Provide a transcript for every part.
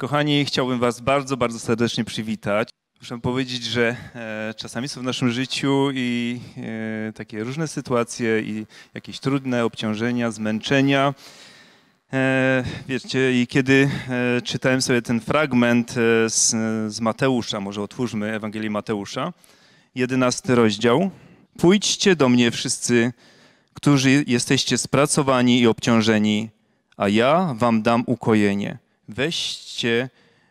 Kochani, chciałbym Was bardzo, bardzo serdecznie przywitać. Muszę powiedzieć, że e, czasami są w naszym życiu i e, takie różne sytuacje, i jakieś trudne obciążenia, zmęczenia. E, wiecie, i kiedy czytałem sobie ten fragment z, z Mateusza, może otwórzmy Ewangelii Mateusza, jedenasty rozdział. Pójdźcie do mnie wszyscy, którzy jesteście spracowani i obciążeni, a ja wam dam ukojenie weźcie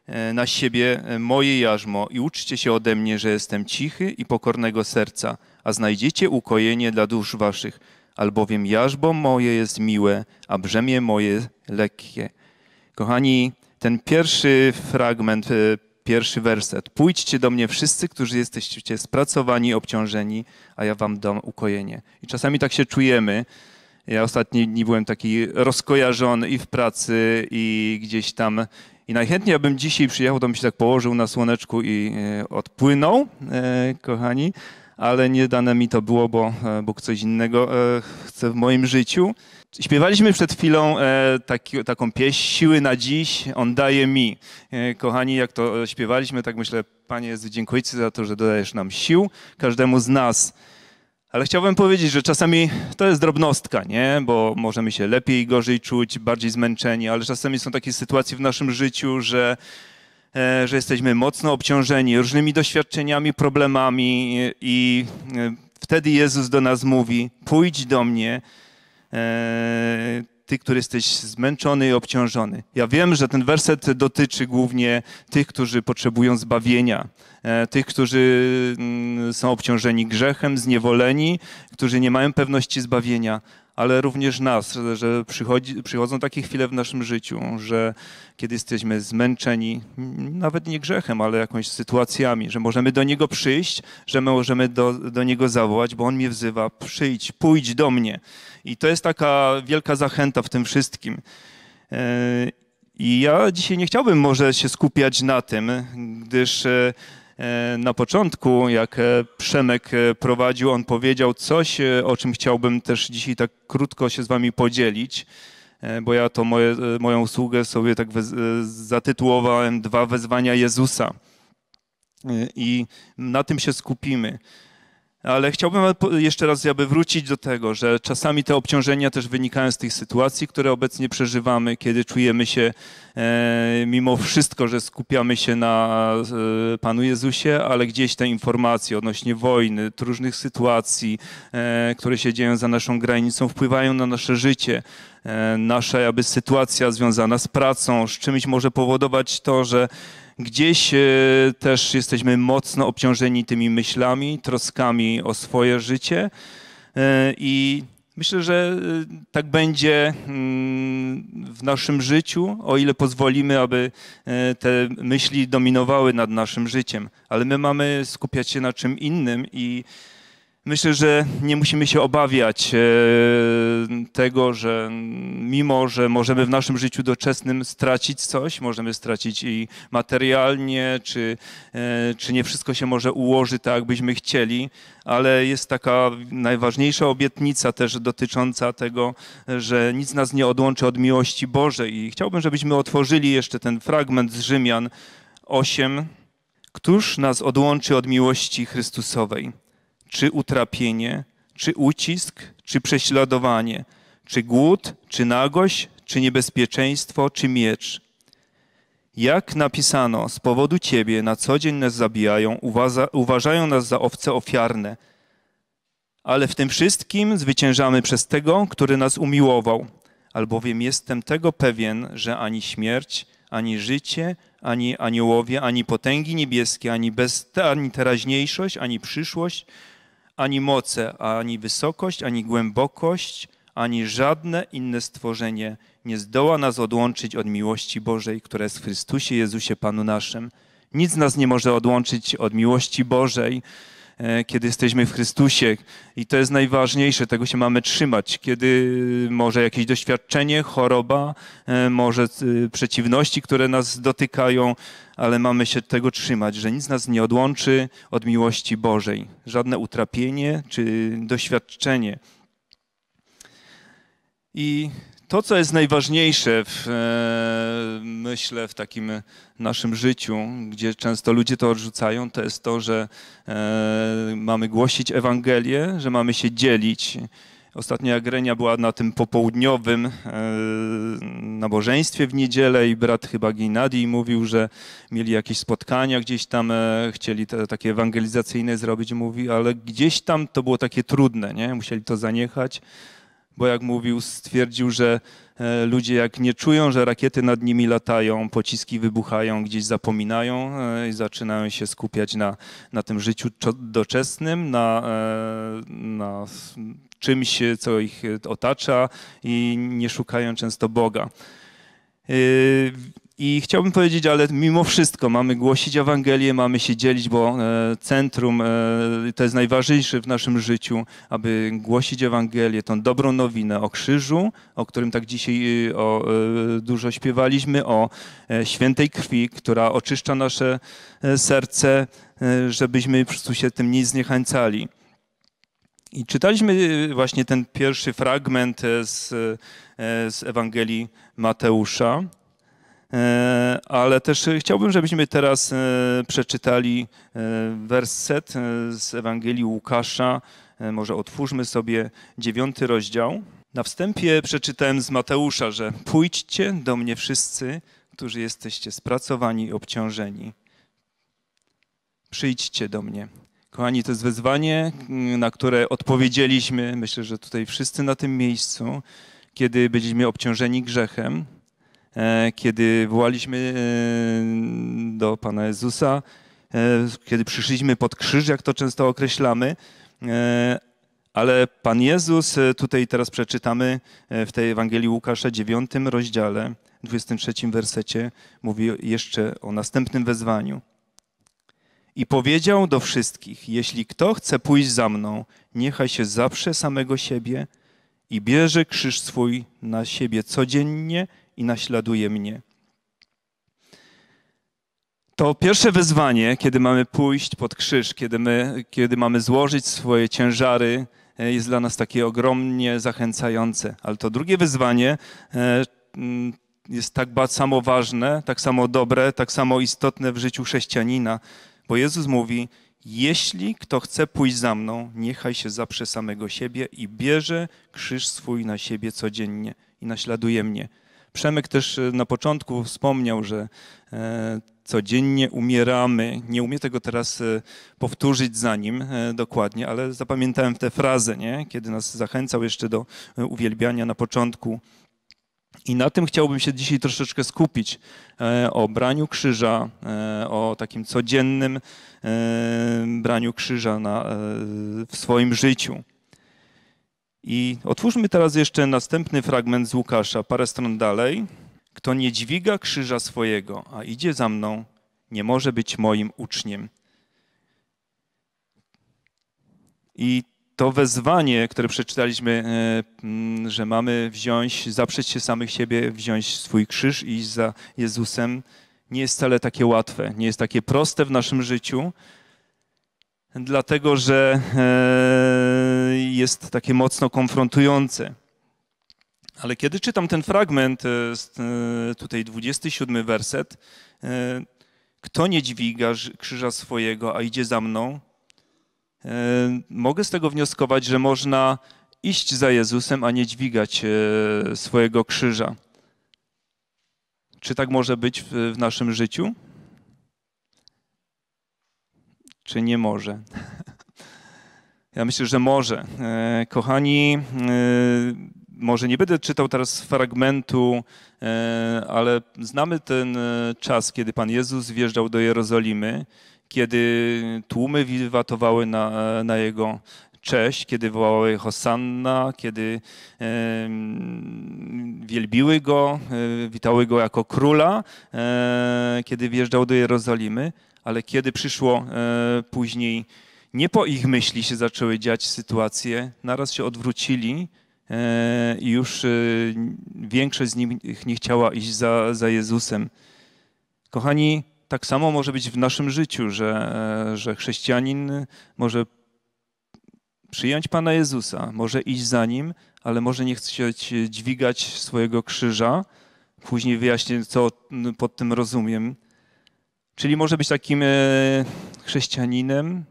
e, na siebie e, moje jarzmo i uczcie się ode mnie, że jestem cichy i pokornego serca, a znajdziecie ukojenie dla dusz waszych, albowiem jarzmo moje jest miłe, a brzemię moje lekkie. Kochani, ten pierwszy fragment, e, pierwszy werset. Pójdźcie do mnie wszyscy, którzy jesteście spracowani, obciążeni, a ja wam dam ukojenie. I czasami tak się czujemy, ja ostatnio dni byłem taki rozkojarzony i w pracy, i gdzieś tam. I najchętniej abym dzisiaj przyjechał, to bym się tak położył na słoneczku i e, odpłynął, e, kochani, ale nie dane mi to było, bo e, Bóg coś innego chce w moim życiu. Śpiewaliśmy przed chwilą taki, taką pieśń Siły na dziś, On daje mi. kochani, jak to śpiewaliśmy, tak myślę, Panie Jezu, dziękuję Ci za to, że dodajesz nam sił każdemu z nas. Ale chciałbym powiedzieć, że czasami to jest drobnostka, nie? Bo możemy się lepiej i gorzej czuć, bardziej zmęczeni, ale czasami są takie sytuacje w naszym życiu, że, e, że jesteśmy mocno obciążeni różnymi doświadczeniami, problemami i e, wtedy Jezus do nas mówi: pójdź do mnie e, ty, który jesteś zmęczony i obciążony. Ja wiem, że ten werset dotyczy głównie tych, którzy potrzebują zbawienia, e, tych, którzy mm, są obciążeni grzechem, zniewoleni, którzy nie mają pewności zbawienia, ale również nas, że przychodzi, przychodzą takie chwile w naszym życiu, że kiedy jesteśmy zmęczeni, nawet nie grzechem, ale jakąś sytuacjami, że możemy do Niego przyjść, że my możemy do, do Niego zawołać, bo On mnie wzywa, przyjdź, pójdź do mnie. I to jest taka wielka zachęta w tym wszystkim. E, I ja dzisiaj nie chciałbym może się skupiać na tym, gdyż e, na początku, jak e, Przemek prowadził, on powiedział coś, o czym chciałbym też dzisiaj tak krótko się z wami podzielić, bo ja to moje, moją usługę sobie tak zatytułowałem Dwa wezwania Jezusa. I na tym się skupimy. Ale chciałbym jeszcze raz jakby wrócić do tego, że czasami te obciążenia też wynikają z tych sytuacji, które obecnie przeżywamy, kiedy czujemy się e, mimo wszystko, że skupiamy się na e, Panu Jezusie, ale gdzieś te informacje odnośnie wojny, różnych sytuacji, e, które się dzieją za naszą granicą, wpływają na nasze życie. E, nasza jakby sytuacja związana z pracą, z czymś może powodować to, że Gdzieś e, też jesteśmy mocno obciążeni tymi myślami, troskami o swoje życie e, i myślę, że e, tak będzie mm, w naszym życiu, o ile pozwolimy, aby te myśli dominowały nad naszym życiem. Ale my mamy skupiać się na czym innym i Myślę, że nie musimy się obawiać e, tego, że mimo, że możemy w naszym życiu doczesnym stracić coś, możemy stracić i materialnie, czy, e, czy nie wszystko się może ułoży tak, byśmy chcieli, ale jest taka najważniejsza obietnica też dotycząca tego, że nic nas nie odłączy od miłości Bożej. I chciałbym, żebyśmy otworzyli jeszcze ten fragment z Rzymian 8. Któż nas odłączy od miłości Chrystusowej? czy utrapienie, czy ucisk, czy prześladowanie, czy głód, czy nagość, czy niebezpieczeństwo, czy miecz. Jak napisano, z powodu Ciebie na co dzień nas zabijają, uważają nas za owce ofiarne. Ale w tym wszystkim zwyciężamy przez Tego, który nas umiłował, albowiem jestem tego pewien, że ani śmierć, ani życie, ani aniołowie, ani potęgi niebieskie, ani, bez, ani teraźniejszość, ani przyszłość, ani moce, ani wysokość, ani głębokość, ani żadne inne stworzenie nie zdoła nas odłączyć od miłości Bożej, która jest w Chrystusie Jezusie Panu naszym. Nic nas nie może odłączyć od miłości Bożej. E, kiedy jesteśmy w Chrystusie. I to jest najważniejsze, tego się mamy trzymać. Kiedy może jakieś doświadczenie, choroba, e, może e, przeciwności, które nas dotykają, ale mamy się tego trzymać, że nic nas nie odłączy od miłości Bożej. Żadne utrapienie czy doświadczenie. I to, co jest najważniejsze, w, e, myślę, w takim naszym życiu, gdzie często ludzie to odrzucają, to jest to, że e, mamy głosić Ewangelię, że mamy się dzielić. Ostatnia grenia była na tym popołudniowym e, nabożeństwie w niedzielę i brat chyba Ginadi mówił, że mieli jakieś spotkania gdzieś tam, chcieli te, takie ewangelizacyjne zrobić, mówi, ale gdzieś tam to było takie trudne, nie? musieli to zaniechać bo jak mówił, stwierdził, że e, ludzie jak nie czują, że rakiety nad nimi latają, pociski wybuchają, gdzieś zapominają e, i zaczynają się skupiać na, na tym życiu doczesnym, na, e, na czymś, co ich otacza i nie szukają często Boga. I chciałbym powiedzieć, ale mimo wszystko mamy głosić Ewangelię, mamy się dzielić, bo e, centrum e, to jest najważniejsze w naszym życiu, aby głosić Ewangelię, tą dobrą nowinę o krzyżu, o którym tak dzisiaj e, dużo śpiewaliśmy, o świętej krwi, która oczyszcza nasze serce, żebyśmy po prostu się tym nie zniechęcali. I czytaliśmy właśnie ten pierwszy fragment z, z Ewangelii Mateusza, E, ale też chciałbym, żebyśmy teraz e, przeczytali e, werset z Ewangelii Łukasza. Może otwórzmy sobie dziewiąty rozdział. Na wstępie przeczytałem z Mateusza, że pójdźcie do mnie wszyscy, którzy jesteście spracowani i obciążeni. Przyjdźcie do mnie. Kochani, to jest wezwanie, na które odpowiedzieliśmy. Myślę, że tutaj wszyscy na tym miejscu, kiedy byliśmy obciążeni grzechem, E, kiedy wołaliśmy e, do Pana Jezusa, e, kiedy przyszliśmy pod krzyż, jak to często określamy, ale Pan Jezus, tutaj teraz przeczytamy w tej Ewangelii Łukasza, 9 rozdziale, 23 wersecie, mówi jeszcze o następnym wezwaniu. I powiedział do wszystkich: Jeśli kto chce pójść za mną, niechaj się zawsze samego siebie i bierze krzyż swój na siebie codziennie i naśladuje mnie. To pierwsze wezwanie, kiedy mamy pójść pod krzyż, kiedy, my, kiedy mamy złożyć swoje ciężary, e, jest dla nas takie ogromnie zachęcające. Ale to drugie wyzwanie e, mm, jest tak samo ważne, tak samo dobre, tak samo istotne w życiu chrześcijanina, bo Jezus mówi: Jeśli kto chce pójść za mną, niechaj się zaprze samego siebie i bierze krzyż swój na siebie codziennie i naśladuje mnie. Przemek też e, na początku wspomniał, że e, codziennie umieramy. Nie umiem tego teraz e, powtórzyć za nim dokładnie, ale zapamiętałem tę frazę, nie? kiedy nas zachęcał jeszcze do uwielbiania na początku. I na tym chciałbym się dzisiaj troszeczkę skupić, o braniu krzyża, o takim codziennym braniu krzyża na, w swoim życiu. I otwórzmy teraz jeszcze następny fragment z Łukasza, parę stron dalej. Kto nie dźwiga krzyża swojego, a idzie za mną, nie może być moim uczniem. I to wezwanie, które przeczytaliśmy, e, że mamy wziąć, zaprzeć się samych siebie, wziąć swój krzyż i iść za Jezusem, nie jest wcale takie łatwe, nie jest takie proste w naszym życiu, dlatego że e, jest takie mocno konfrontujące. Ale kiedy czytam ten fragment, e, e, tutaj 27 werset, e, kto nie dźwiga krzyża swojego, a idzie za mną, mogę z tego wnioskować, że można iść za Jezusem, a nie dźwigać swojego krzyża. Czy tak może być w naszym życiu? Czy nie może? Ja myślę, że może. E, kochani, e, może nie będę czytał teraz fragmentu, e, ale znamy ten czas, kiedy Pan Jezus wjeżdżał do Jerozolimy, kiedy tłumy wiwatowały na, na Jego cześć, kiedy wołały Hosanna, kiedy wielbiły Go, witały Go jako króla, kiedy wjeżdżał do Jerozolimy, ale kiedy przyszło później nie po ich myśli się zaczęły dziać sytuacje, naraz się odwrócili e, i już e, większość z nich nie chciała iść za, za Jezusem. Kochani, tak samo może być w naszym życiu, że, e, że chrześcijanin może przyjąć Pana Jezusa, może iść za Nim, ale może nie chcieć dźwigać swojego krzyża. Później wyjaśnię, co pod tym rozumiem. Czyli może być takim chrześcijaninem,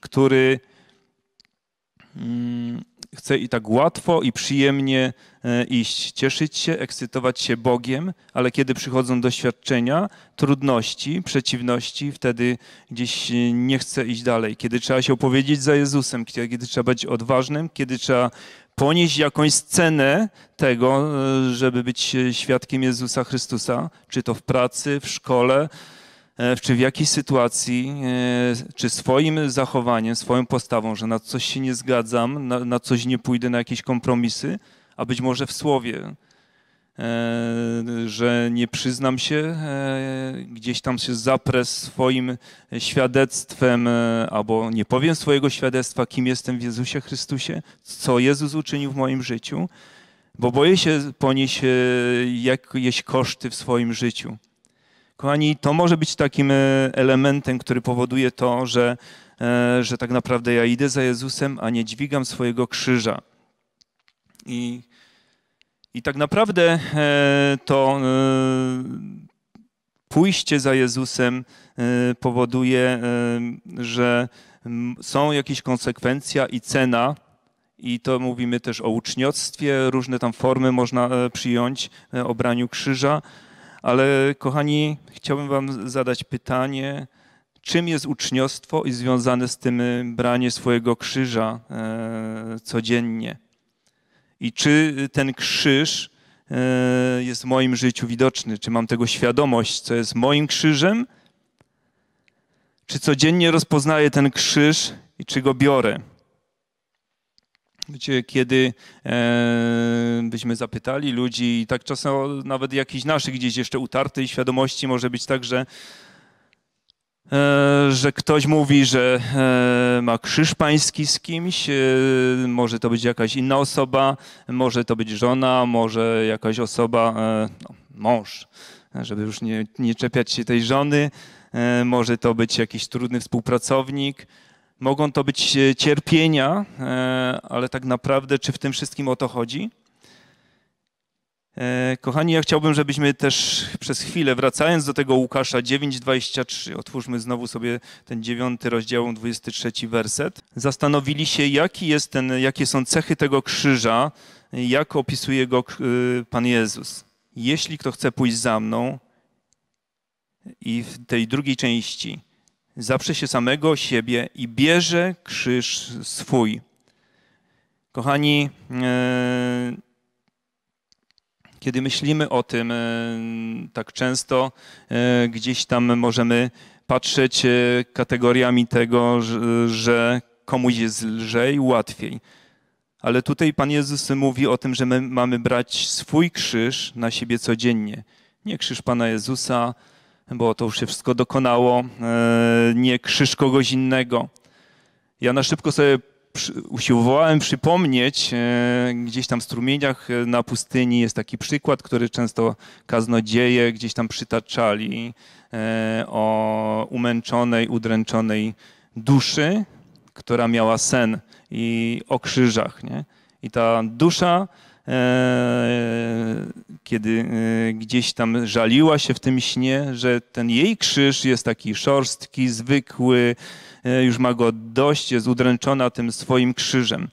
który mm, chce i tak łatwo i przyjemnie e, iść, cieszyć się, ekscytować się Bogiem, ale kiedy przychodzą doświadczenia, trudności, przeciwności, wtedy gdzieś e, nie chce iść dalej. Kiedy trzeba się opowiedzieć za Jezusem, kiedy trzeba być odważnym, kiedy trzeba ponieść jakąś cenę tego, e, żeby być świadkiem Jezusa Chrystusa, czy to w pracy, w szkole, E, czy w jakiejś sytuacji, e, czy swoim zachowaniem, swoją postawą, że na coś się nie zgadzam, na, na coś nie pójdę, na jakieś kompromisy, a być może w słowie, e, że nie przyznam się, gdzieś tam się zaprę swoim świadectwem, albo nie powiem swojego świadectwa, kim jestem w Jezusie Chrystusie, co Jezus uczynił w moim życiu, bo boję się ponieść jakieś koszty w swoim życiu. Kochani, to może być takim e, elementem, który powoduje to, że, e, że tak naprawdę ja idę za Jezusem, a nie dźwigam swojego krzyża. I, i tak naprawdę e, to pójście za Jezusem powoduje, że są jakieś konsekwencja i cena, i to mówimy też o uczniostwie, różne tam formy można przyjąć, o braniu krzyża, ale kochani, chciałbym wam zadać pytanie, czym jest uczniostwo i związane z tym e, branie swojego krzyża e, codziennie? I czy ten krzyż e, jest w moim życiu widoczny? Czy mam tego świadomość, co jest moim krzyżem? Czy codziennie rozpoznaję ten krzyż i czy go biorę? Wiecie, kiedy e, byśmy zapytali ludzi, i tak czasem nawet jakichś naszych gdzieś jeszcze utartej świadomości może być tak, że e, że ktoś mówi, że e, ma krzyż pański z kimś, e, może to być jakaś inna osoba, może to być żona, może jakaś osoba, no, mąż, żeby już nie, nie czepiać się tej żony, może to być jakiś trudny współpracownik, Mogą to być e, cierpienia, e, ale tak naprawdę, czy w tym wszystkim o to chodzi? E, kochani, ja chciałbym, żebyśmy też przez chwilę, wracając do tego Łukasza 9:23, otwórzmy znowu sobie ten 9 rozdział, 23 werset, zastanowili się, jaki jest ten, jakie są cechy tego krzyża, jak opisuje go Pan Jezus. Jeśli kto chce pójść za mną, i w tej drugiej części, Zawsze się samego siebie i bierze krzyż swój. Kochani, e, kiedy myślimy o tym, e, tak często e, gdzieś tam możemy patrzeć kategoriami tego, że komuś jest lżej, łatwiej. Ale tutaj Pan Jezus mówi o tym, że my mamy brać swój krzyż na siebie codziennie. Nie krzyż Pana Jezusa, bo to już się wszystko dokonało, e, nie krzyż kogoś innego. Ja na szybko sobie usiłowałem przypomnieć, e, gdzieś tam w strumieniach e, na pustyni jest taki przykład, który często kaznodzieje gdzieś tam przytaczali o umęczonej, udręczonej duszy, która miała sen i o krzyżach. Nie? I ta dusza E, kiedy e, gdzieś tam żaliła się w tym śnie, że ten jej krzyż jest taki szorstki, zwykły, e, już ma go dość, jest udręczona tym swoim krzyżem.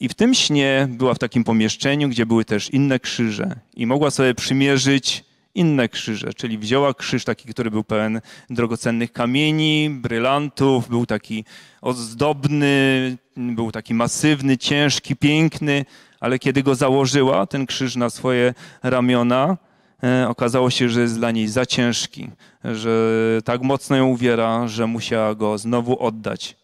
I w tym śnie była w takim pomieszczeniu, gdzie były też inne krzyże, i mogła sobie przymierzyć inne krzyże, czyli wzięła krzyż taki, który był pełen drogocennych kamieni, brylantów, był taki ozdobny, był taki masywny, ciężki, piękny, ale kiedy go założyła, ten krzyż na swoje ramiona, e, okazało się, że jest dla niej za ciężki, że tak mocno ją uwiera, że musiała go znowu oddać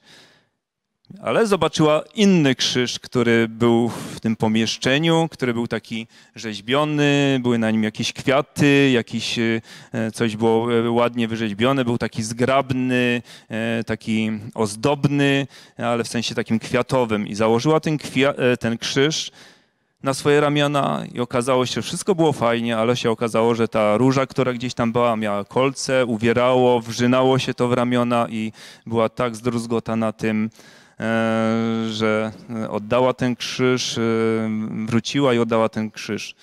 ale zobaczyła inny krzyż, który był w tym pomieszczeniu, który był taki rzeźbiony, były na nim jakieś kwiaty, jakieś e, coś było e, ładnie wyrzeźbione, był taki zgrabny, e, taki ozdobny, ale w sensie takim kwiatowym. I założyła ten, ten krzyż na swoje ramiona i okazało się, że wszystko było fajnie, ale się okazało, że ta róża, która gdzieś tam była, miała kolce, uwierało, wrzynało się to w ramiona i była tak zdruzgota na tym, E, że oddała ten krzyż, e, wróciła i oddała ten krzyż.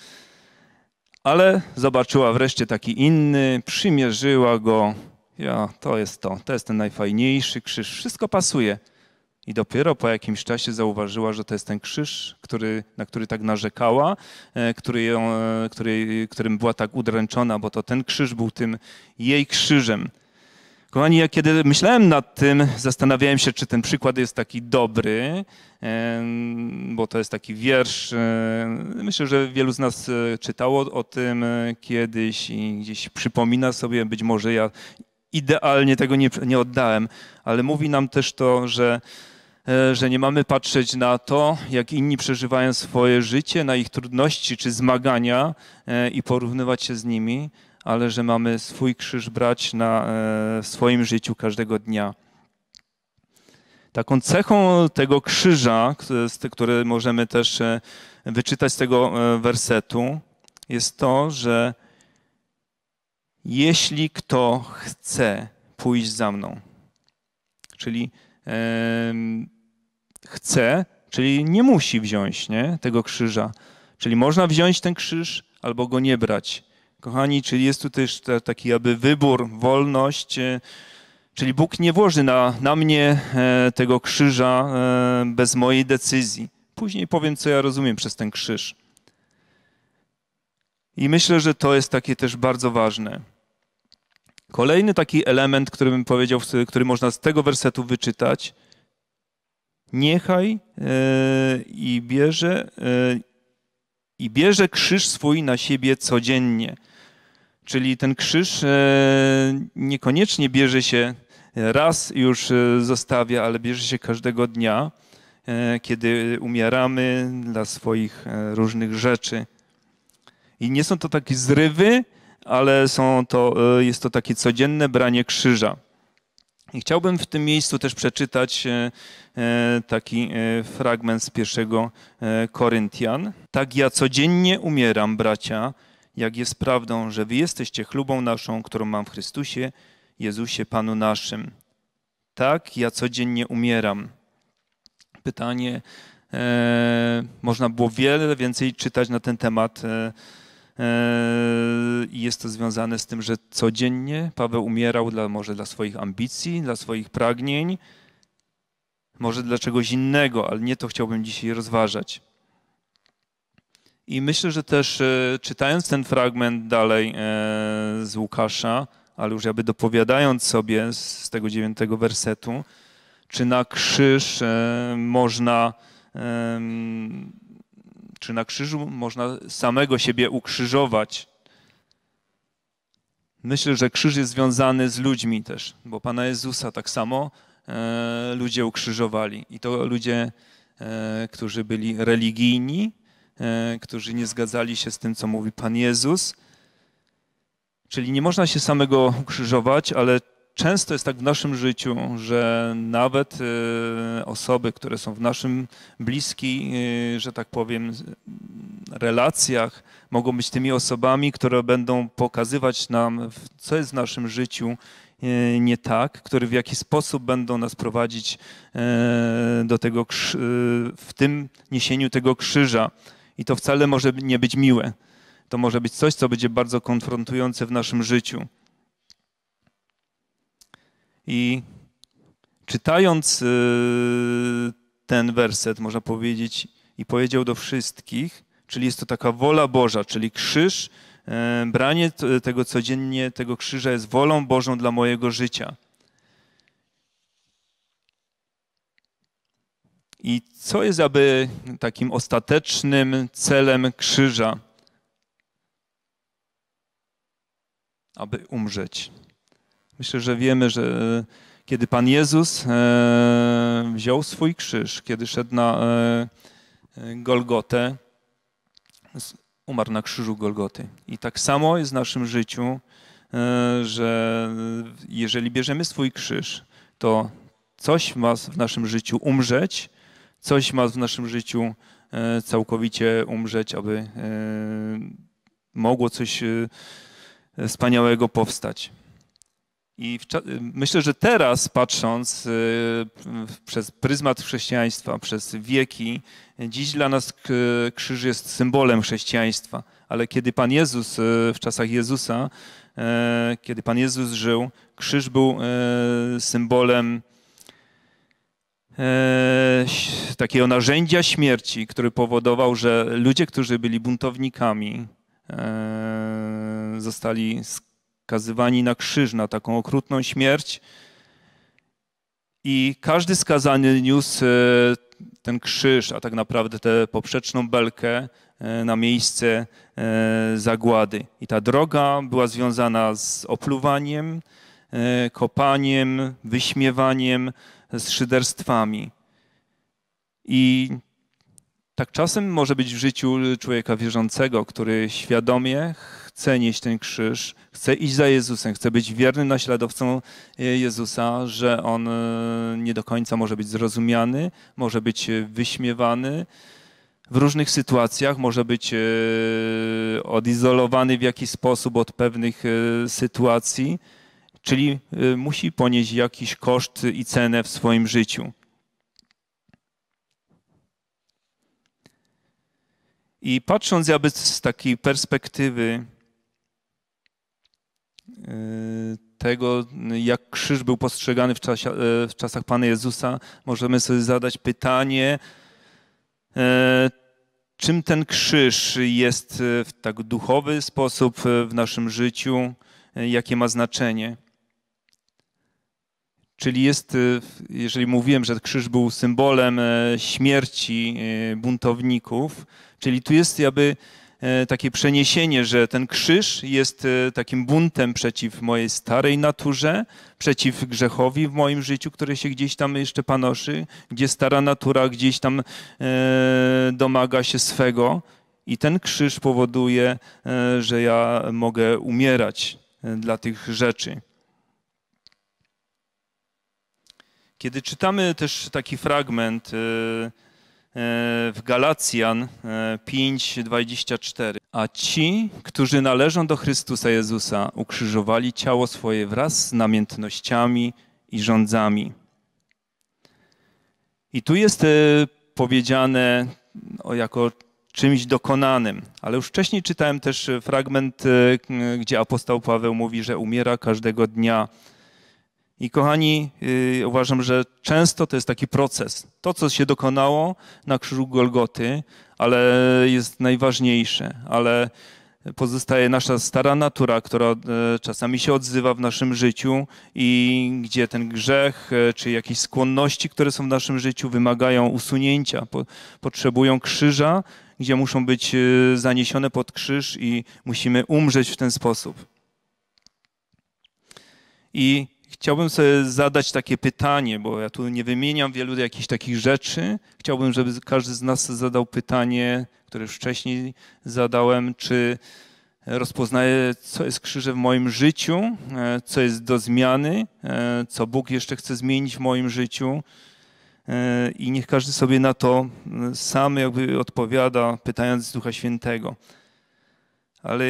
Ale zobaczyła wreszcie taki inny, przymierzyła go. Ja, to jest to, to jest ten najfajniejszy krzyż, wszystko pasuje. I dopiero po jakimś czasie zauważyła, że to jest ten krzyż, który, na który tak narzekała, e, który który, którym była tak udręczona, bo to ten krzyż był tym jej krzyżem. Kochani, ja kiedy myślałem nad tym, zastanawiałem się, czy ten przykład jest taki dobry, bo to jest taki wiersz. Myślę, że wielu z nas e, czytało o tym e, kiedyś i gdzieś przypomina sobie, być może ja idealnie tego nie, nie oddałem, ale mówi nam też to, że e, że nie mamy patrzeć na to, jak inni przeżywają swoje życie, na ich trudności czy zmagania i porównywać się z nimi, ale że mamy swój krzyż brać na, e, w swoim życiu każdego dnia. Taką cechą tego krzyża, który możemy też e, wyczytać z tego e, wersetu, jest to, że jeśli kto chce pójść za mną, czyli chce, czyli nie musi wziąć nie, tego krzyża, czyli można wziąć ten krzyż albo go nie brać. Kochani, czyli jest tu też taki aby wybór, wolność, e, czyli Bóg nie włoży na, na mnie e, tego krzyża e, bez mojej decyzji. Później powiem, co ja rozumiem przez ten krzyż. I myślę, że to jest takie też bardzo ważne. Kolejny taki element, który bym powiedział, który można z tego wersetu wyczytać. Niechaj yy, i bierze yy, i bierze krzyż swój na siebie codziennie. Czyli ten krzyż e, niekoniecznie bierze się e, raz już e, zostawia, ale bierze się każdego dnia, kiedy umieramy dla swoich różnych rzeczy. I nie są to takie zrywy, ale są to, jest to takie codzienne branie krzyża. I chciałbym w tym miejscu też przeczytać taki fragment z pierwszego Koryntian. Tak ja codziennie umieram, bracia, jak jest prawdą, że wy jesteście chlubą naszą, którą mam w Chrystusie, Jezusie Panu naszym. Tak, ja codziennie umieram. Pytanie, e, można było wiele więcej czytać na ten temat. E, e i jest to związane z tym, że codziennie Paweł umierał dla, może dla swoich ambicji, dla swoich pragnień, może dla czegoś innego, ale nie to chciałbym dzisiaj rozważać. I myślę, że też e, czytając ten fragment dalej e, z Łukasza, ale już jakby dopowiadając sobie z tego dziewiątego wersetu, czy na krzyż e, można, czy na krzyżu można samego siebie ukrzyżować. Myślę, że krzyż jest związany z ludźmi też, bo Pana Jezusa tak samo ludzie ukrzyżowali. I to ludzie, którzy byli religijni, E, którzy nie zgadzali się z tym, co mówi Pan Jezus. Czyli nie można się samego ukrzyżować, ale często jest tak w naszym życiu, że nawet e, osoby, które są w naszym bliskich, e, że tak powiem, relacjach, mogą być tymi osobami, które będą pokazywać nam, co jest w naszym życiu nie tak, które w jaki sposób będą nas prowadzić do tego, w tym niesieniu tego krzyża. I to wcale może nie być miłe. To może być coś, co będzie bardzo konfrontujące w naszym życiu. I czytając y, ten werset, można powiedzieć, i powiedział do wszystkich, czyli jest to taka wola Boża, czyli krzyż, y, branie tego codziennie, tego krzyża jest wolą Bożą dla mojego życia. I co jest aby takim ostatecznym celem krzyża? Aby umrzeć. Myślę, że wiemy, że e, kiedy Pan Jezus e, wziął swój krzyż, kiedy szedł na e, Golgotę, umarł na krzyżu Golgoty. I tak samo jest w naszym życiu, że jeżeli bierzemy swój krzyż, to coś ma w naszym życiu umrzeć, coś ma w naszym życiu e, całkowicie umrzeć, aby e, mogło coś e, wspaniałego powstać. I myślę, że teraz patrząc przez pryzmat chrześcijaństwa, przez wieki, dziś dla nas krzyż jest symbolem chrześcijaństwa. Ale kiedy Pan Jezus, w czasach Jezusa, kiedy Pan Jezus żył, krzyż był symbolem Eee, takiego narzędzia śmierci, który powodował, że ludzie, którzy byli buntownikami, eee, zostali skazywani na krzyż, na taką okrutną śmierć. I każdy skazany niósł e, ten krzyż, a tak naprawdę tę poprzeczną belkę e, na miejsce e, zagłady. I ta droga była związana z opluwaniem, kopaniem, wyśmiewaniem, z szyderstwami. I tak czasem może być w życiu człowieka wierzącego, który świadomie chce nieść ten krzyż, chce iść za Jezusem, chce być wiernym naśladowcą Jezusa, że on e, nie do końca może być zrozumiany, może być wyśmiewany w różnych sytuacjach, może być e, odizolowany w jakiś sposób od pewnych e, sytuacji Czyli y, musi ponieść jakiś koszt i cenę w swoim życiu. I patrząc jakby z takiej perspektywy y, tego, jak krzyż był postrzegany w, czasie, y, w czasach Pana Jezusa, możemy sobie zadać pytanie, czym ten krzyż jest w tak duchowy sposób w naszym życiu, jakie ma znaczenie. Czyli jest, y, jeżeli mówiłem, że krzyż był symbolem e, śmierci e, buntowników, czyli tu jest jakby e, takie przeniesienie, że ten krzyż jest takim buntem przeciw mojej starej naturze, przeciw grzechowi w moim życiu, które się gdzieś tam jeszcze panoszy, gdzie stara natura gdzieś tam domaga się swego. I ten krzyż powoduje, że ja mogę umierać dla tych rzeczy. Kiedy czytamy też taki fragment y, y, w Galacjan 5:24, y, a ci, którzy należą do Chrystusa Jezusa, ukrzyżowali ciało swoje wraz z namiętnościami i rządzami. I tu jest powiedziane no, jako czymś dokonanym, ale już wcześniej czytałem też fragment, gdzie apostoł Paweł mówi, że umiera każdego dnia i kochani, yy, uważam, że często to jest taki proces. To, co się dokonało na krzyżu Golgoty, ale jest najważniejsze, ale pozostaje nasza stara natura, która e, czasami się odzywa w naszym życiu i gdzie ten grzech e, czy jakieś skłonności, które są w naszym życiu, wymagają usunięcia, potrzebują krzyża, gdzie muszą być e, zaniesione pod krzyż i musimy umrzeć w ten sposób. I Chciałbym sobie zadać takie pytanie, bo ja tu nie wymieniam wielu jakichś takich rzeczy. Chciałbym, żeby każdy z nas zadał pytanie, które już wcześniej zadałem, czy rozpoznaję, co jest krzyżem w moim życiu, e, co jest do zmiany, e, co Bóg jeszcze chce zmienić w moim życiu. E, I niech każdy sobie na to sam jakby odpowiada, pytając Ducha Świętego. Ale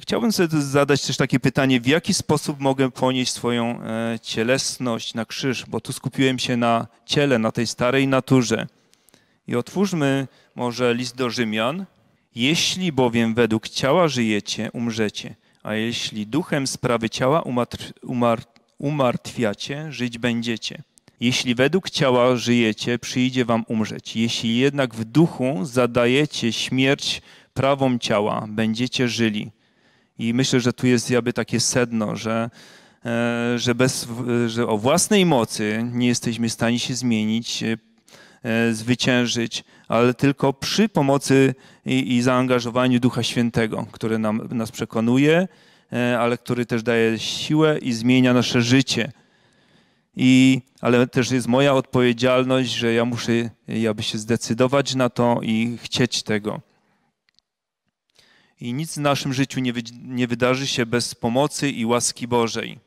chciałbym sobie zadać też takie pytanie, w jaki sposób mogę ponieść swoją e, cielesność na krzyż, bo tu skupiłem się na ciele, na tej starej naturze. I otwórzmy może list do Rzymian. Jeśli bowiem według ciała żyjecie, umrzecie, a jeśli duchem sprawy ciała umatr- umar- umartwiacie, żyć będziecie. Jeśli według ciała żyjecie, przyjdzie wam umrzeć. Jeśli jednak w duchu zadajecie śmierć prawą ciała będziecie żyli. I myślę, że tu jest jakby takie sedno, że, e, że, bez, że o własnej mocy nie jesteśmy w stanie się zmienić, e, zwyciężyć, ale tylko przy pomocy i, i zaangażowaniu Ducha Świętego, który nam, nas przekonuje, e, ale który też daje siłę i zmienia nasze życie. I, ale też jest moja odpowiedzialność, że ja muszę by się zdecydować na to i chcieć tego. I nic w naszym życiu nie, wy, nie wydarzy się bez pomocy i łaski Bożej.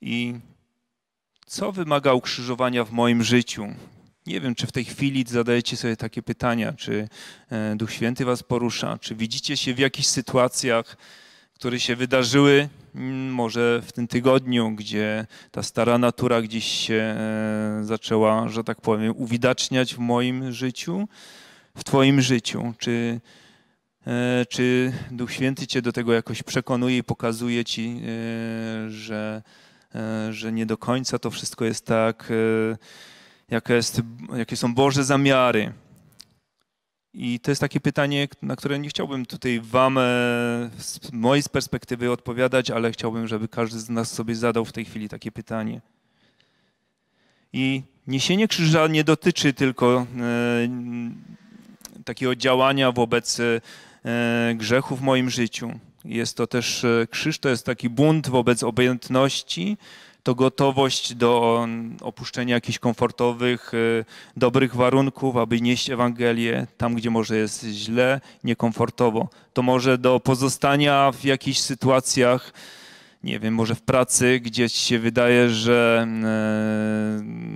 I co wymaga ukrzyżowania w moim życiu? Nie wiem, czy w tej chwili zadajecie sobie takie pytania, czy e, Duch Święty was porusza, czy widzicie się w jakichś sytuacjach, które się wydarzyły mm, może w tym tygodniu, gdzie ta stara natura gdzieś się e, zaczęła, że tak powiem, uwidaczniać w moim życiu w Twoim życiu? Czy, e, czy Duch Święty Cię do tego jakoś przekonuje i pokazuje Ci, e, że, e, że nie do końca to wszystko jest tak, jest, jakie są Boże zamiary? I to jest takie pytanie, na które nie chciałbym tutaj Wam z mojej perspektywy odpowiadać, ale chciałbym, żeby każdy z nas sobie zadał w tej chwili takie pytanie. I niesienie krzyża nie dotyczy tylko takiego działania wobec e, grzechu w moim życiu. Jest to też e, krzyż, to jest taki bunt wobec obojętności, to gotowość do mm, opuszczenia jakichś komfortowych, e, dobrych warunków, aby nieść Ewangelię tam, gdzie może jest źle, niekomfortowo. To może do pozostania w jakichś sytuacjach, nie wiem, może w pracy, gdzie ci się wydaje, że mm,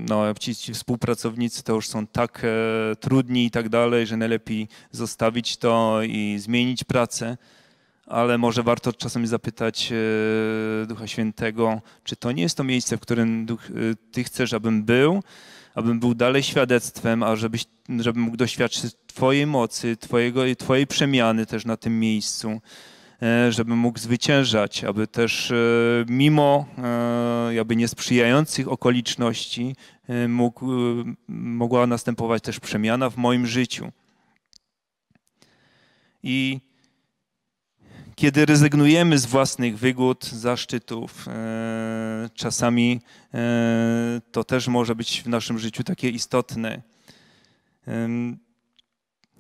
e, no, ci, ci współpracownicy to już są tak e, trudni i tak dalej, że najlepiej zostawić to i zmienić pracę. Ale może warto czasami zapytać e, Ducha Świętego, czy to nie jest to miejsce, w którym Duch, Ty chcesz, abym był, abym był dalej świadectwem, a żebyś, żebym mógł doświadczyć Twojej mocy, twojego, Twojej przemiany też na tym miejscu E, żeby mógł zwyciężać, aby też e, mimo e, jakby niesprzyjających okoliczności mógł, mogła następować też przemiana w moim życiu. I kiedy rezygnujemy z własnych wygód, zaszczytów, czasami to też może być w naszym życiu takie istotne.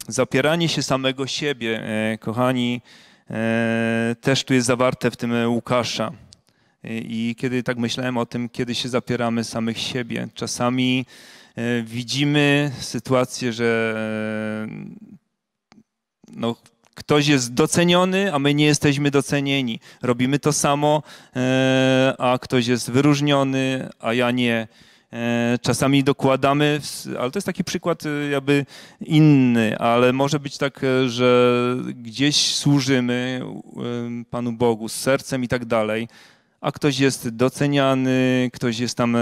Zapieranie się samego siebie, kochani, E, też tu jest zawarte w tym Łukasza. E, I kiedy tak myślałem o tym, kiedy się zapieramy samych siebie, czasami e, widzimy sytuację, że no, ktoś jest doceniony, a my nie jesteśmy docenieni. Robimy to samo, a ktoś jest wyróżniony, a ja nie. E, czasami dokładamy, ale to jest taki przykład e, jakby inny, ale może być tak, e, że gdzieś służymy Panu Bogu z sercem i tak dalej, a ktoś jest doceniany, ktoś jest tam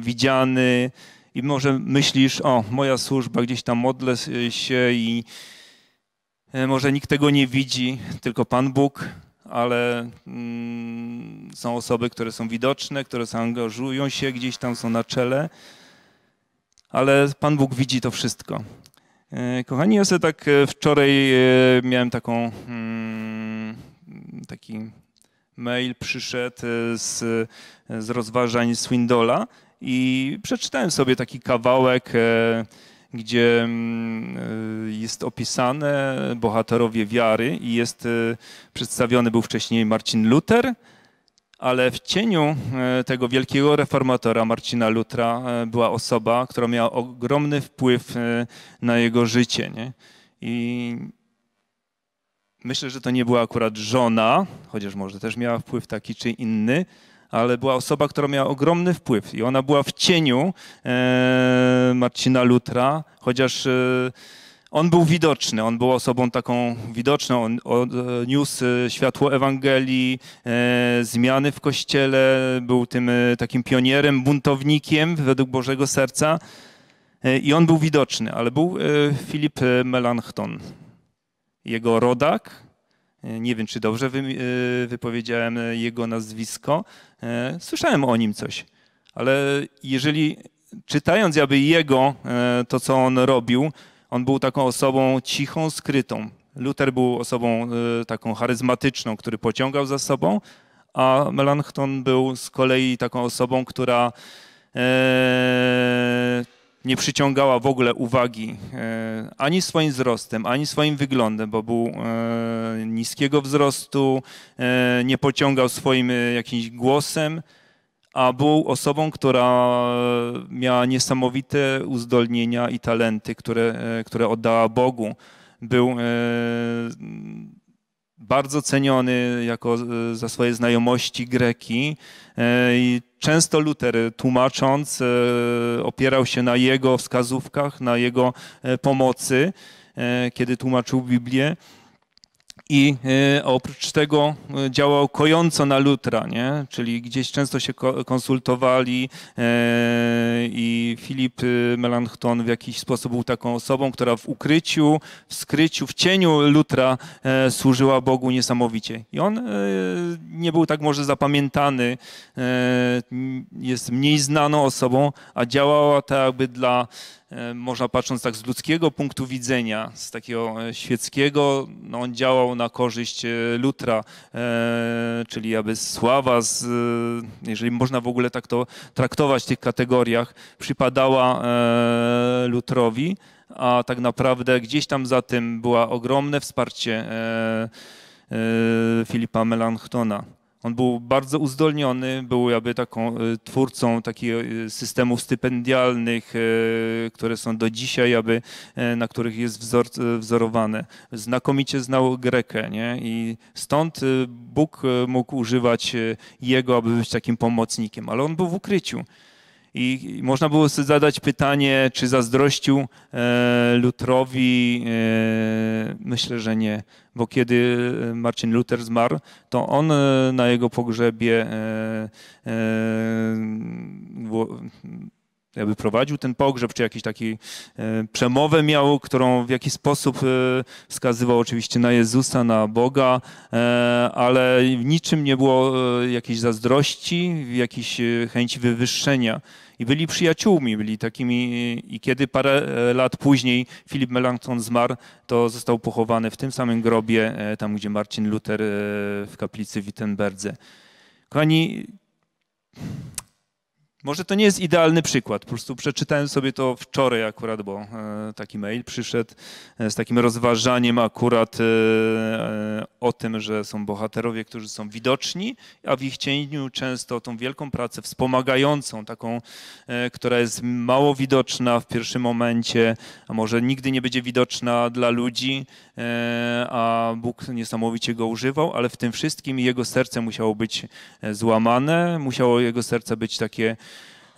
widziany i może myślisz, o, moja służba, gdzieś tam modlę się i może nikt tego nie widzi, tylko Pan Bóg ale mm, są osoby, które są widoczne, które zaangażują się, gdzieś tam są na czele, ale Pan Bóg widzi to wszystko. E, kochani, ja sobie tak e, wczoraj e, miałem taką, mm, taki mail przyszedł z, z rozważań Swindola i przeczytałem sobie taki kawałek gdzie mm, y, jest opisane bohaterowie wiary i jest y, przedstawiony był wcześniej Marcin Luther, ale w cieniu y, tego wielkiego reformatora Marcina Lutra była osoba, która miała ogromny wpływ na jego życie. Nie? I myślę, że to nie była akurat żona, chociaż może też miała wpływ taki czy inny, ale była osoba, która miała ogromny wpływ i ona była w cieniu e, Marcina Lutra, chociaż e, on był widoczny, on był osobą taką widoczną, on, on e, niósł światło Ewangelii, e, zmiany w Kościele, był tym e, takim pionierem, buntownikiem według Bożego Serca e, i on był widoczny, ale był Filip Melanchthon, jego rodak, nie wiem, czy dobrze e, wypowiedziałem e, jego nazwisko. E, słyszałem o nim coś, ale jeżeli czytając jakby jego, to co on robił, on był taką osobą cichą, skrytą. Luther był osobą taką charyzmatyczną, który pociągał za sobą, a Melanchthon był z kolei taką osobą, która nie przyciągała w ogóle uwagi e, ani swoim wzrostem, ani swoim wyglądem, bo był e, niskiego wzrostu, e, nie pociągał swoim jakimś głosem, a był osobą, która miała niesamowite uzdolnienia i talenty, które, które oddała Bogu. Był bardzo ceniony jako e, za swoje znajomości greki. E, I często Luter e, tłumacząc opierał się na jego wskazówkach, na jego pomocy, kiedy tłumaczył Biblię. I e, oprócz tego e, działał kojąco na Lutra, nie? czyli gdzieś często się konsultowali e, i Filip Melanchthon w jakiś sposób był taką osobą, która w ukryciu, w skryciu, w cieniu Lutra służyła Bogu niesamowicie. I on nie był tak może zapamiętany, jest mniej znaną osobą, a działała tak jakby dla E, można patrząc tak z ludzkiego punktu widzenia, z takiego e, świeckiego, no on działał na korzyść e, Lutra, czyli aby sława, z, jeżeli można w ogóle tak to traktować w tych kategoriach, przypadała Lutrowi, a tak naprawdę gdzieś tam za tym było ogromne wsparcie Filipa Melanchtona. On był bardzo uzdolniony, był jakby taką e, twórcą takich e, systemów stypendialnych, e, które są do dzisiaj, jakby, na których jest wzor, wzorowane. Znakomicie znał Grekę nie? i stąd Bóg mógł używać jego, aby być takim pomocnikiem, ale on był w ukryciu. I można było sobie zadać pytanie, czy zazdrościł e, Lutrowi. E, myślę, że nie, bo kiedy e, Marcin Luther zmarł, to on na jego pogrzebie jakby prowadził ten pogrzeb, czy jakiś taki e, przemowę miał, którą w jakiś sposób e, wskazywał oczywiście na Jezusa, na Boga, e, ale w niczym nie było jakiejś zazdrości, jakiejś chęci wywyższenia. I byli przyjaciółmi, byli takimi. I kiedy parę lat później Filip Melanchthon zmarł, to został pochowany w tym samym grobie, tam gdzie Marcin Luther w kaplicy w Wittenberdze. Kochani, może to nie jest idealny przykład. Po prostu przeczytałem sobie to wczoraj akurat, bo e, taki mail przyszedł e, z takim rozważaniem akurat e, o tym, że są bohaterowie, którzy są widoczni, a w ich cieniu często tą wielką pracę wspomagającą, taką, która jest mało widoczna w pierwszym momencie, a może nigdy nie będzie widoczna dla ludzi, a Bóg niesamowicie go używał, ale w tym wszystkim jego serce musiało być złamane, musiało jego serce być takie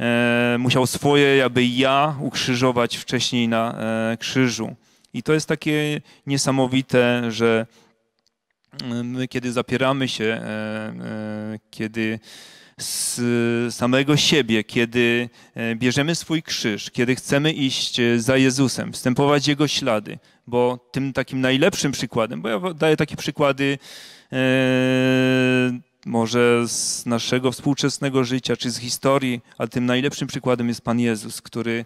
E, musiał swoje jakby ja ukrzyżować wcześniej na e, krzyżu. I to jest takie niesamowite, że e, my kiedy zapieramy się, kiedy z samego siebie, kiedy bierzemy swój krzyż, kiedy chcemy iść za Jezusem, wstępować Jego ślady, bo tym takim najlepszym przykładem, bo ja daję takie przykłady może z naszego współczesnego życia, czy z historii, ale tym najlepszym przykładem jest Pan Jezus, który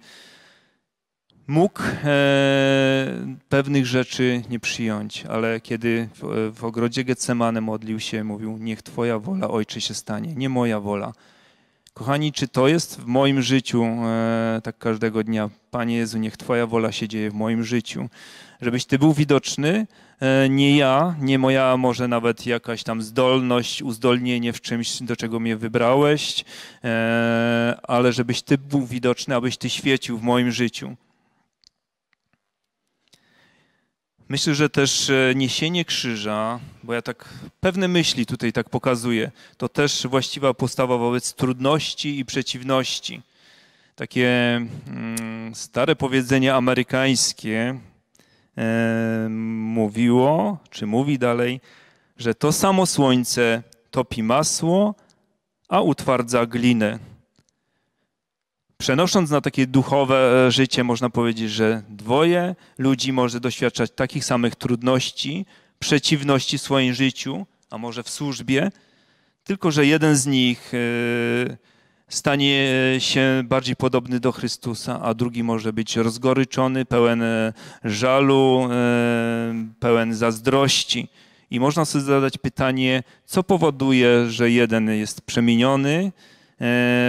mógł e, pewnych rzeczy nie przyjąć, ale kiedy w, w ogrodzie Getsemane modlił się, mówił: Niech Twoja wola, Ojcze, się stanie, nie moja wola. Kochani, czy to jest w moim życiu e, tak każdego dnia? Panie Jezu, niech Twoja wola się dzieje w moim życiu. Żebyś Ty był widoczny, E, nie ja, nie moja może nawet jakaś tam zdolność, uzdolnienie w czymś, do czego mnie wybrałeś, e, ale żebyś Ty był widoczny, abyś Ty świecił w moim życiu. Myślę, że też e, niesienie krzyża, bo ja tak pewne myśli tutaj tak pokazuję, to też właściwa postawa wobec trudności i przeciwności. Takie mm, stare powiedzenie amerykańskie, E, mówiło, czy mówi dalej, że to samo słońce topi masło, a utwardza glinę. Przenosząc na takie duchowe e, życie, można powiedzieć, że dwoje ludzi może doświadczać takich samych trudności, przeciwności w swoim życiu, a może w służbie, tylko że jeden z nich. Yy, stanie e, się bardziej podobny do Chrystusa, a drugi może być rozgoryczony, pełen e, żalu, e, pełen zazdrości. I można sobie zadać pytanie, co powoduje, że jeden jest przemieniony,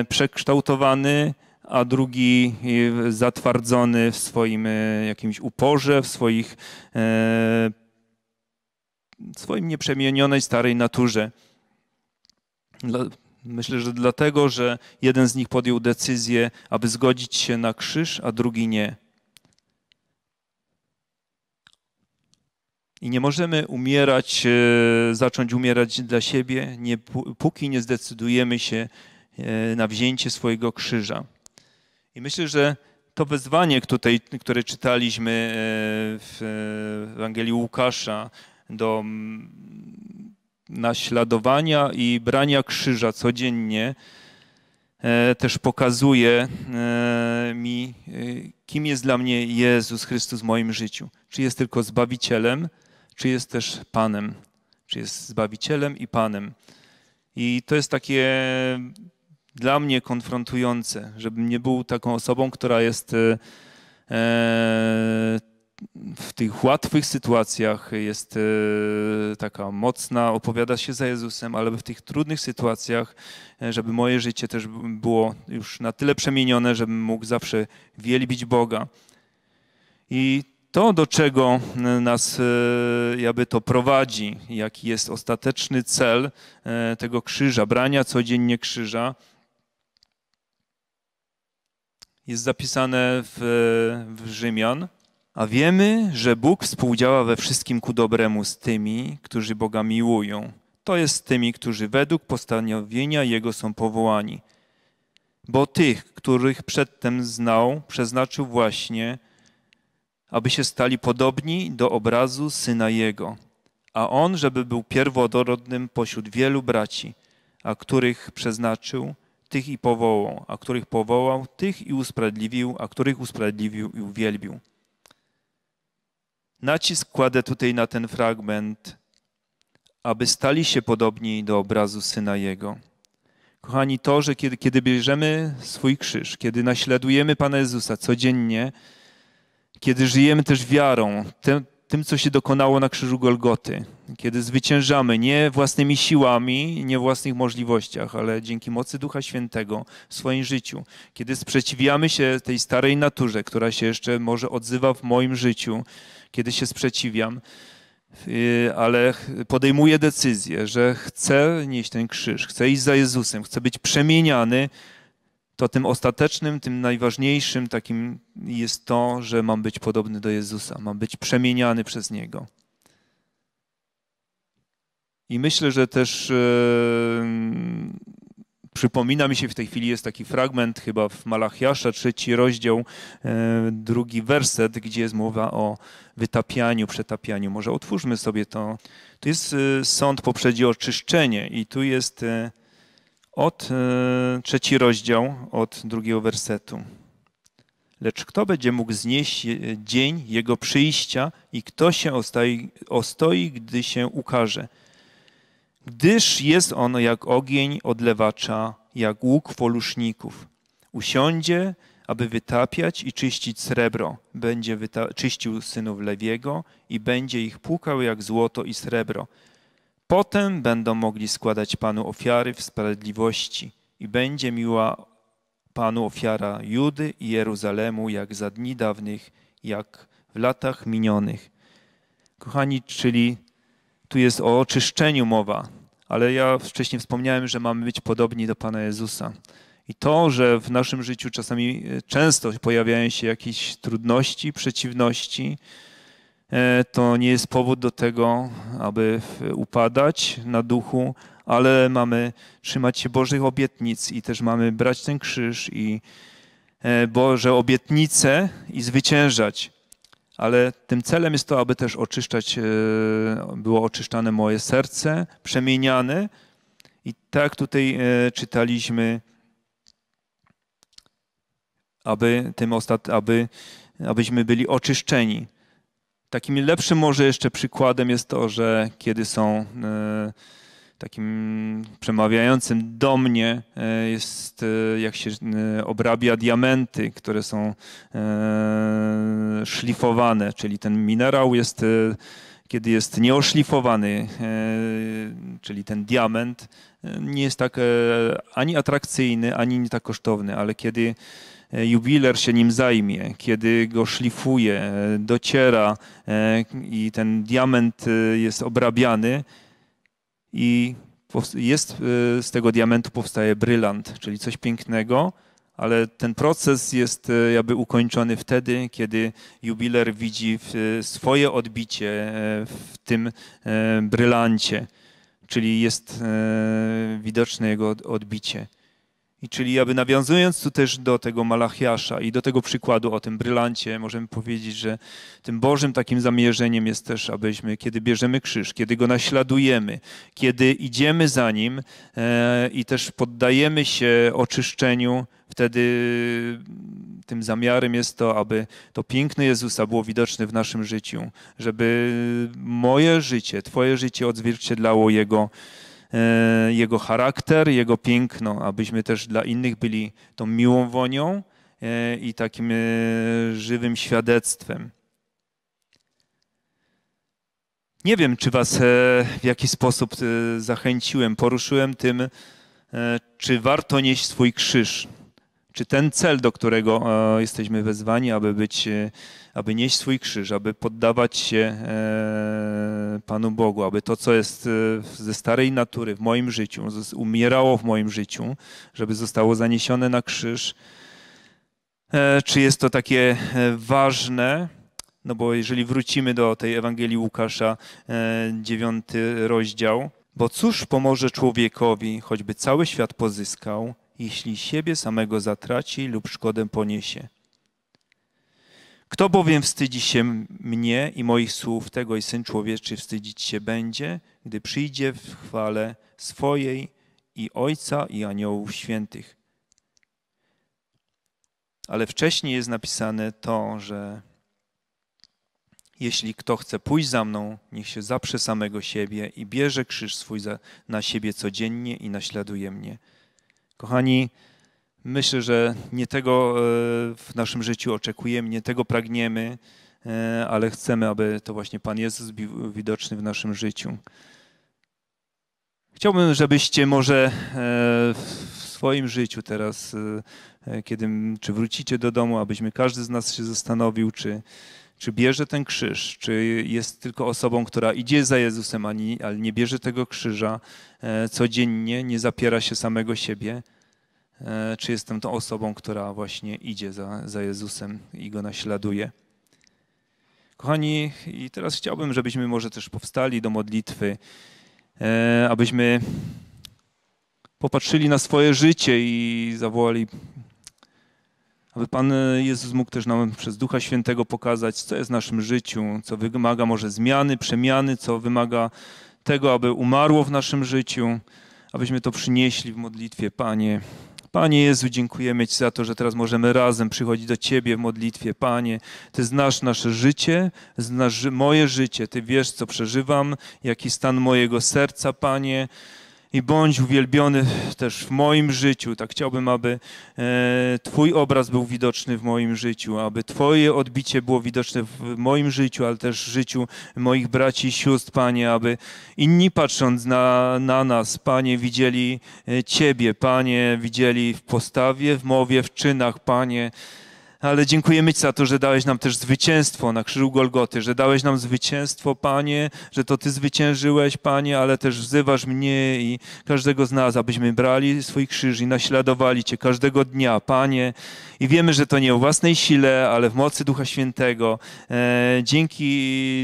przekształtowany, a drugi zatwardzony w swoim jakimś uporze, w swoich, w swoim nieprzemienionej starej naturze. Myślę, że dlatego, że jeden z nich podjął decyzję, aby zgodzić się na krzyż, a drugi nie. I nie możemy umierać, e, zacząć umierać dla siebie, nie, póki nie zdecydujemy się e, na wzięcie swojego krzyża. I myślę, że to wezwanie, tutaj, które czytaliśmy e, w Ewangelii Łukasza do naśladowania i brania krzyża codziennie e, też pokazuje e, mi, e, kim jest dla mnie Jezus Chrystus w moim życiu. Czy jest tylko Zbawicielem, czy jest też Panem. Czy jest Zbawicielem i Panem. I to jest takie dla mnie konfrontujące, żebym nie był taką osobą, która jest w tych łatwych sytuacjach jest e, taka mocna, opowiada się za Jezusem, ale w tych trudnych sytuacjach, e, żeby moje życie też było już na tyle przemienione, żebym mógł zawsze wielbić Boga. I to, do czego e, nas jakby to prowadzi, jaki jest ostateczny cel tego krzyża, brania codziennie krzyża, jest zapisane w, w Rzymian – a wiemy, że Bóg współdziała we wszystkim ku dobremu z tymi, którzy Boga miłują. To jest z tymi, którzy według postanowienia Jego są powołani. Bo tych, których przedtem znał, przeznaczył właśnie, aby się stali podobni do obrazu Syna Jego, a On, żeby był pierwodorodnym pośród wielu braci, a których przeznaczył, tych i powołał, a których powołał, tych i usprawiedliwił, a których usprawiedliwił i uwielbił. Nacisk kładę tutaj na ten fragment, aby stali się podobni do obrazu Syna Jego. Kochani, to, że kiedy, kiedy bierzemy swój krzyż, kiedy naśladujemy Pana Jezusa codziennie, kiedy żyjemy też wiarą, tym, tym, co się dokonało na krzyżu Golgoty, kiedy zwyciężamy nie własnymi siłami, nie własnych możliwościach, ale dzięki mocy Ducha Świętego w swoim życiu, kiedy sprzeciwiamy się tej starej naturze, która się jeszcze może odzywa w moim życiu, kiedy się sprzeciwiam, y, ale podejmuję decyzję, że chcę nieść ten krzyż, chcę iść za Jezusem, chcę być przemieniany, to tym ostatecznym, tym najważniejszym takim jest to, że mam być podobny do Jezusa, mam być przemieniany przez Niego. I myślę, że też Przypomina mi się w tej chwili jest taki fragment chyba w Malachiasza, trzeci rozdział, e, drugi werset, gdzie jest mowa o wytapianiu, przetapianiu. Może otwórzmy sobie to. Tu jest e, sąd poprzedzi oczyszczenie i tu jest e, od trzeci rozdział, od drugiego wersetu. Lecz kto będzie mógł znieść dzień jego przyjścia i kto się ostoi, ostoi gdy się ukaże? gdyż jest ono jak ogień odlewacza, jak łuk foluszników. Usiądzie, aby wytapiać i czyścić srebro. Będzie czyścił synów Lewiego i będzie ich płukał jak złoto i srebro. Potem będą mogli składać Panu ofiary w sprawiedliwości i będzie miła Panu ofiara Judy i Jeruzalemu jak za dni dawnych, jak w latach minionych. Kochani, czyli tu jest o oczyszczeniu mowa ale ja wcześniej wspomniałem, że mamy być podobni do Pana Jezusa. I to, że w naszym życiu czasami e, często pojawiają się jakieś trudności, przeciwności, e, to nie jest powód do tego, aby upadać na duchu, ale mamy trzymać się Bożych obietnic i też mamy brać ten krzyż i e, Boże obietnice i zwyciężać ale tym celem jest to, aby też oczyszczać, e, było oczyszczane moje serce, przemieniane. I tak tutaj e, czytaliśmy, aby, tym ostat, aby, abyśmy byli oczyszczeni. Takim lepszym może jeszcze przykładem jest to, że kiedy są e, takim przemawiającym do mnie e, jest, e, jak się e, obrabia diamenty, które są szlifowane, czyli ten minerał jest, kiedy jest nieoszlifowany, czyli ten diament nie jest tak ani atrakcyjny, ani nie tak kosztowny, ale kiedy jubiler się nim zajmie, kiedy go szlifuje, dociera i ten diament jest obrabiany, i jest, y, z tego diamentu powstaje brylant, czyli coś pięknego, ale ten proces jest y, jakby ukończony wtedy, kiedy jubiler widzi swoje odbicie e, w tym e, brylancie, czyli jest e, widoczne jego odbicie. I czyli aby nawiązując tu też do tego Malachiasza i do tego przykładu o tym brylancie, możemy powiedzieć, że tym Bożym takim zamierzeniem jest też, abyśmy, kiedy bierzemy krzyż, kiedy go naśladujemy, kiedy idziemy za nim e, i też poddajemy się oczyszczeniu, wtedy tym zamiarem jest to, aby to piękne Jezusa było widoczne w naszym życiu, żeby moje życie, Twoje życie odzwierciedlało Jego E, jego charakter, Jego piękno, abyśmy też dla innych byli tą miłą wonią e, i takim e, żywym świadectwem. Nie wiem, czy Was w jakiś sposób zachęciłem, poruszyłem tym, czy warto nieść swój krzyż czy ten cel, do którego e, jesteśmy wezwani, aby być, e, aby nieść swój krzyż, aby poddawać się e, Panu Bogu, aby to, co jest ze starej natury w moim życiu, umierało w moim życiu, żeby zostało zaniesione na krzyż. Czy jest to takie ważne? No bo jeżeli wrócimy do tej Ewangelii Łukasza, dziewiąty rozdział, bo cóż pomoże człowiekowi, choćby cały świat pozyskał, jeśli siebie samego zatraci lub szkodę poniesie. Kto bowiem wstydzi się mnie i moich słów, tego i Syn Człowieczy wstydzić się będzie, gdy przyjdzie w chwale swojej i Ojca i aniołów świętych. Ale wcześniej jest napisane to, że jeśli kto chce pójść za mną, niech się zaprze samego siebie i bierze krzyż swój na siebie codziennie i naśladuje mnie. Kochani, myślę, że nie tego e, w naszym życiu oczekujemy, nie tego pragniemy, e, ale chcemy, aby to właśnie Pan Jezus był widoczny w naszym życiu. Chciałbym, żebyście może e, w swoim życiu teraz, kiedy czy wrócicie do domu, abyśmy każdy z nas się zastanowił, czy czy bierze ten krzyż, czy jest tylko osobą, która idzie za Jezusem, ale nie bierze tego krzyża e, codziennie, nie zapiera się samego siebie, e, czy jestem tą osobą, która właśnie idzie za, za Jezusem i go naśladuje. Kochani, i teraz chciałbym, żebyśmy może też powstali do modlitwy, e, abyśmy popatrzyli na swoje życie i zawołali aby Pan e, Jezus mógł też nam przez Ducha Świętego pokazać, co jest w naszym życiu, co wymaga może zmiany, przemiany, co wymaga tego, aby umarło w naszym życiu, abyśmy to przynieśli w modlitwie. Panie, Panie Jezu, dziękujemy Ci za to, że teraz możemy razem przychodzić do Ciebie w modlitwie. Panie, Ty znasz nasze życie, znasz moje życie, Ty wiesz, co przeżywam, jaki stan mojego serca, Panie i bądź uwielbiony też w moim życiu. Tak chciałbym, aby e, Twój obraz był widoczny w moim życiu, aby Twoje odbicie było widoczne w moim życiu, ale też w życiu moich braci i sióstr, Panie, aby inni patrząc na, na nas, Panie, widzieli e, Ciebie, Panie, widzieli w postawie, w mowie, w czynach, Panie, ale dziękujemy Ci za to, że dałeś nam też zwycięstwo na krzyżu Golgoty, że dałeś nam zwycięstwo, Panie, że to Ty zwyciężyłeś, Panie, ale też wzywasz mnie i każdego z nas, abyśmy brali swój krzyż i naśladowali Cię każdego dnia, Panie. I wiemy, że to nie o własnej sile, ale w mocy Ducha Świętego. E, dzięki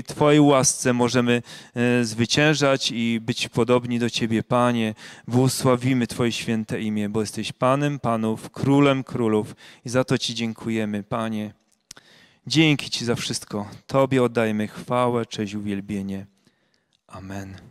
Twojej łasce możemy e, zwyciężać i być podobni do Ciebie, Panie. Błogosławimy Twoje święte imię, bo jesteś Panem Panów, Królem Królów i za to Ci dziękujemy. Panie. Dzięki Ci za wszystko. Tobie oddajemy chwałę, cześć, uwielbienie. Amen.